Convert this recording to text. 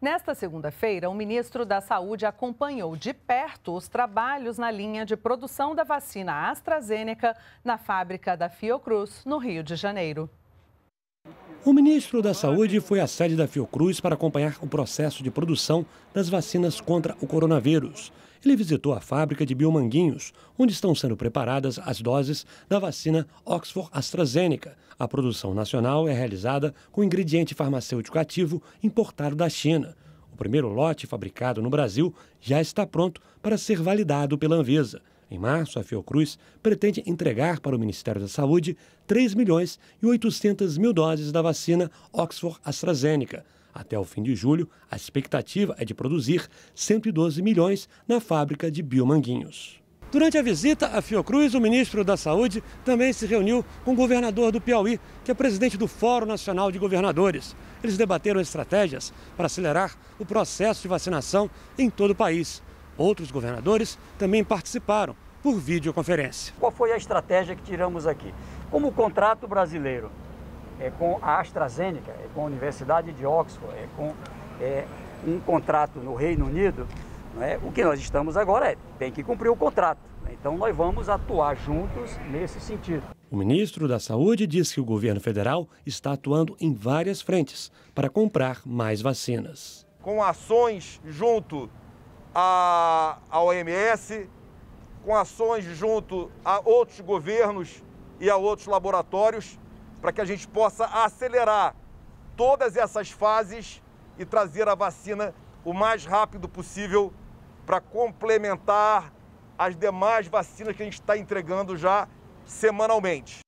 Nesta segunda-feira, o ministro da Saúde acompanhou de perto os trabalhos na linha de produção da vacina AstraZeneca na fábrica da Fiocruz, no Rio de Janeiro. O ministro da Saúde foi à sede da Fiocruz para acompanhar o processo de produção das vacinas contra o coronavírus. Ele visitou a fábrica de Biomanguinhos, onde estão sendo preparadas as doses da vacina Oxford AstraZeneca. A produção nacional é realizada com ingrediente farmacêutico ativo importado da China. O primeiro lote fabricado no Brasil já está pronto para ser validado pela Anvisa. Em março, a Fiocruz pretende entregar para o Ministério da Saúde 3 milhões e 800 mil doses da vacina Oxford AstraZeneca. Até o fim de julho, a expectativa é de produzir 112 milhões na fábrica de Biomanguinhos. Durante a visita à Fiocruz, o ministro da Saúde também se reuniu com o governador do Piauí, que é presidente do Fórum Nacional de Governadores. Eles debateram estratégias para acelerar o processo de vacinação em todo o país. Outros governadores também participaram por videoconferência. Qual foi a estratégia que tiramos aqui? Como o contrato brasileiro é com a AstraZeneca, é com a Universidade de Oxford, é com é, um contrato no Reino Unido, é? o que nós estamos agora é tem que cumprir o contrato. Né? Então nós vamos atuar juntos nesse sentido. O ministro da Saúde diz que o governo federal está atuando em várias frentes para comprar mais vacinas. Com ações junto à, OMS, com ações junto a outros governos e a outros laboratórios, para que a gente possa acelerar todas essas fases e trazer a vacina o mais rápido possível para complementar as demais vacinas que a gente está entregando já semanalmente.